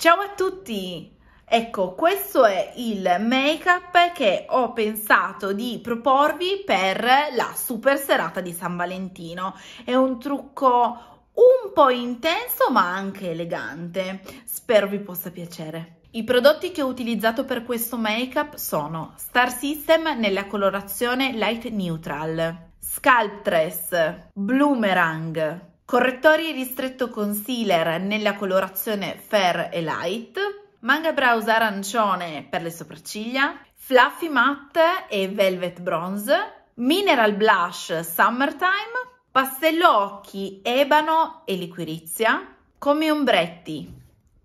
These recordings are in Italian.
Ciao a tutti! Ecco, questo è il make-up che ho pensato di proporvi per la super serata di San Valentino. È un trucco un po' intenso ma anche elegante. Spero vi possa piacere. I prodotti che ho utilizzato per questo make-up sono Star System nella colorazione Light Neutral, Sculptress, Bloomerang, Correttori ristretto concealer nella colorazione Fair e Light, Manga Brows arancione per le sopracciglia, Fluffy Matte e Velvet Bronze, Mineral Blush Summertime, Pastello Occhi Ebano e Liquirizia, Come Ombretti,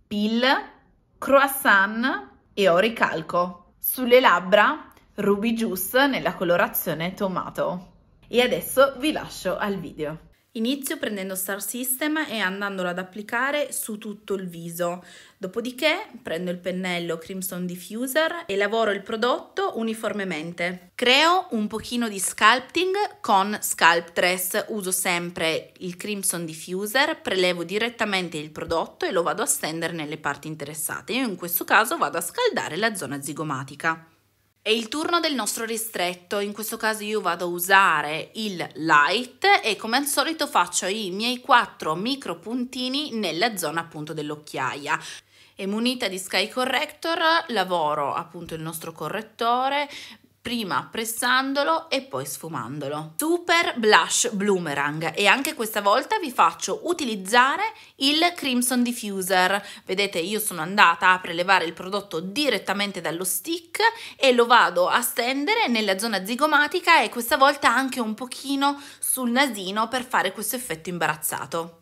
Pill, Croissant e Oricalco. Sulle labbra Ruby Juice nella colorazione Tomato. E adesso vi lascio al video. Inizio prendendo Star System e andandolo ad applicare su tutto il viso. Dopodiché prendo il pennello Crimson Diffuser e lavoro il prodotto uniformemente. Creo un pochino di sculpting con Sculptress. Uso sempre il Crimson Diffuser, prelevo direttamente il prodotto e lo vado a stendere nelle parti interessate. Io in questo caso vado a scaldare la zona zigomatica. È il turno del nostro ristretto, in questo caso io vado a usare il light e come al solito faccio i miei quattro micro puntini nella zona appunto dell'occhiaia e munita di Sky Corrector lavoro appunto il nostro correttore prima pressandolo e poi sfumandolo. Super Blush Bloomerang e anche questa volta vi faccio utilizzare il Crimson Diffuser. Vedete io sono andata a prelevare il prodotto direttamente dallo stick e lo vado a stendere nella zona zigomatica e questa volta anche un pochino sul nasino per fare questo effetto imbarazzato.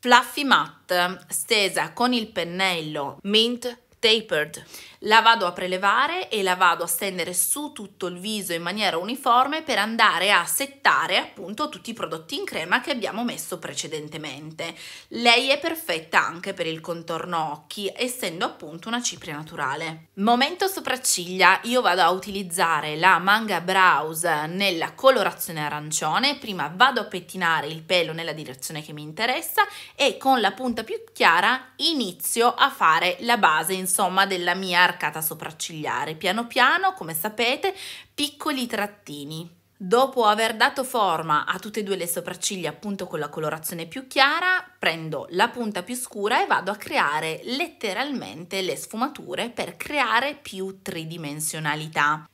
Fluffy Matte, stesa con il pennello Mint tapered. La vado a prelevare e la vado a stendere su tutto il viso in maniera uniforme per andare a settare appunto tutti i prodotti in crema che abbiamo messo precedentemente. Lei è perfetta anche per il contorno occhi, essendo appunto una cipria naturale. Momento sopracciglia, io vado a utilizzare la manga brows nella colorazione arancione, prima vado a pettinare il pelo nella direzione che mi interessa e con la punta più chiara inizio a fare la base in insomma della mia arcata sopraccigliare. Piano piano, come sapete, piccoli trattini. Dopo aver dato forma a tutte e due le sopracciglia appunto con la colorazione più chiara, prendo la punta più scura e vado a creare letteralmente le sfumature per creare più tridimensionalità.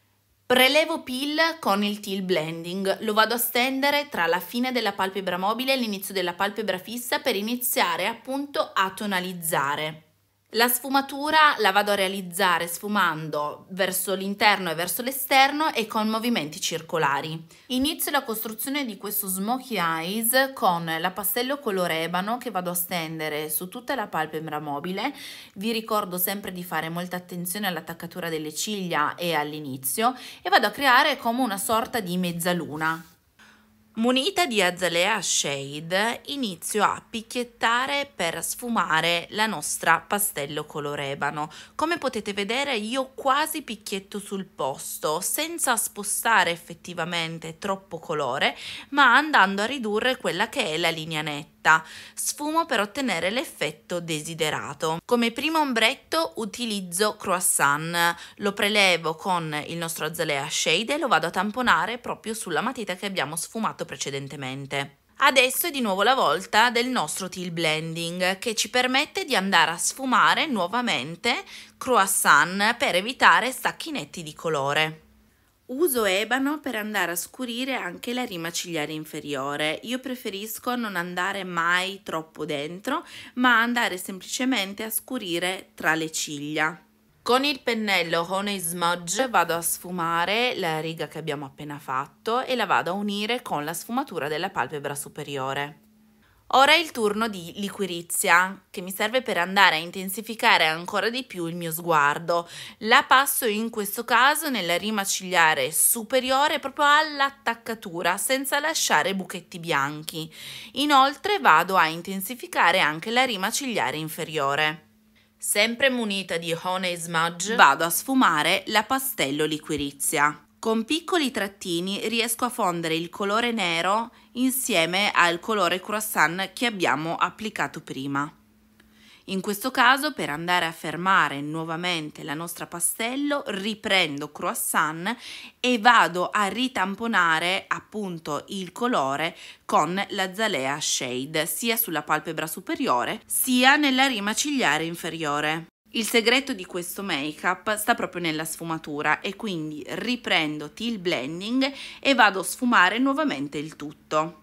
Prelevo peel con il Till Blending, lo vado a stendere tra la fine della palpebra mobile e l'inizio della palpebra fissa per iniziare appunto a tonalizzare. La sfumatura la vado a realizzare sfumando verso l'interno e verso l'esterno e con movimenti circolari. Inizio la costruzione di questo smokey eyes con la pastello colore ebano che vado a stendere su tutta la palpebra mobile. Vi ricordo sempre di fare molta attenzione all'attaccatura delle ciglia e all'inizio e vado a creare come una sorta di mezzaluna. Munita di Azalea Shade inizio a picchiettare per sfumare la nostra pastello color ebano. Come potete vedere io quasi picchietto sul posto senza spostare effettivamente troppo colore ma andando a ridurre quella che è la linea netta quantità, sfumo per ottenere l'effetto desiderato. Come primo ombretto utilizzo croissant, lo prelevo con il nostro azalea shade e lo vado a tamponare proprio sulla matita che abbiamo sfumato precedentemente. Adesso è di nuovo la volta del nostro teal blending che ci permette di andare a sfumare nuovamente croissant per evitare stacchinetti di colore. Uso ebano per andare a scurire anche la rima cigliare inferiore. Io preferisco non andare mai troppo dentro, ma andare semplicemente a scurire tra le ciglia. Con il pennello Honey Smudge vado a sfumare la riga che abbiamo appena fatto e la vado a unire con la sfumatura della palpebra superiore. Ora è il turno di liquirizia, che mi serve per andare a intensificare ancora di più il mio sguardo. La passo in questo caso nella rima cigliare superiore proprio all'attaccatura, senza lasciare buchetti bianchi. Inoltre vado a intensificare anche la rima cigliare inferiore. Sempre munita di Honey Smudge, vado a sfumare la pastello liquirizia. Con piccoli trattini riesco a fondere il colore nero insieme al colore croissant che abbiamo applicato prima. In questo caso, per andare a fermare nuovamente la nostra pastello, riprendo croissant e vado a ritamponare appunto il colore con la zalea shade, sia sulla palpebra superiore sia nella rima cigliare inferiore. Il segreto di questo make-up sta proprio nella sfumatura e quindi riprendo Till Blending e vado a sfumare nuovamente il tutto.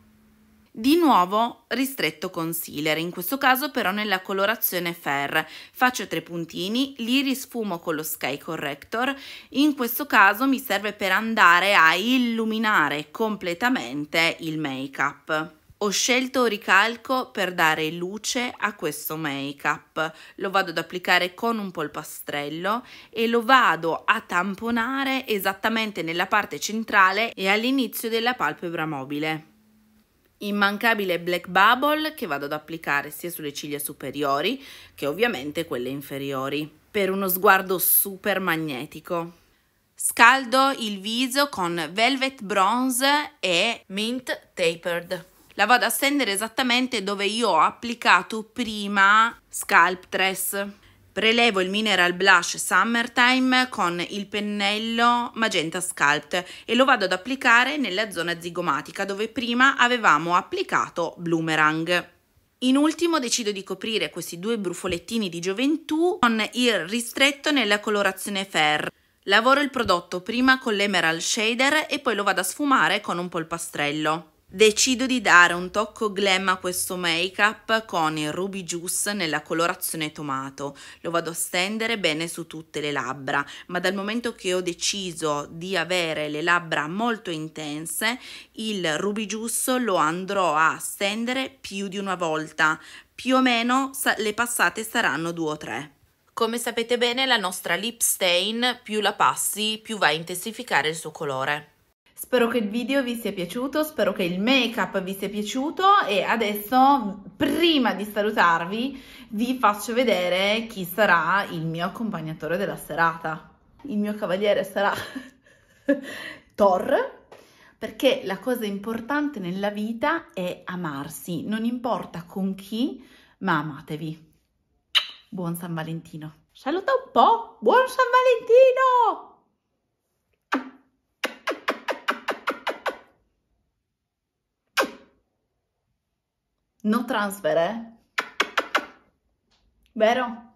Di nuovo ristretto concealer, in questo caso però nella colorazione Fair. Faccio tre puntini, li risfumo con lo Sky Corrector. In questo caso mi serve per andare a illuminare completamente il make-up. Ho scelto ricalco per dare luce a questo make up. Lo vado ad applicare con un polpastrello e lo vado a tamponare esattamente nella parte centrale e all'inizio della palpebra mobile. Immancabile Black Bubble che vado ad applicare sia sulle ciglia superiori che ovviamente quelle inferiori per uno sguardo super magnetico. Scaldo il viso con Velvet Bronze e Mint Tapered la vado a stendere esattamente dove io ho applicato prima Sculptress. Prelevo il Mineral Blush Summertime con il pennello Magenta Sculpt e lo vado ad applicare nella zona zigomatica dove prima avevamo applicato Bloomerang. In ultimo decido di coprire questi due brufolettini di gioventù con il ristretto nella colorazione Fair. Lavoro il prodotto prima con l'Emerald Shader e poi lo vado a sfumare con un polpastrello. Decido di dare un tocco glam a questo make-up con il Ruby Juice nella colorazione tomato. Lo vado a stendere bene su tutte le labbra, ma dal momento che ho deciso di avere le labbra molto intense, il Ruby Juice lo andrò a stendere più di una volta. Più o meno le passate saranno due o tre. Come sapete bene la nostra lip stain più la passi più va a intensificare il suo colore. Spero che il video vi sia piaciuto, spero che il make up vi sia piaciuto e adesso prima di salutarvi vi faccio vedere chi sarà il mio accompagnatore della serata. Il mio cavaliere sarà Thor perché la cosa importante nella vita è amarsi, non importa con chi, ma amatevi. Buon San Valentino. Saluta un po', buon San Valentino! No transfer, eh? Vero?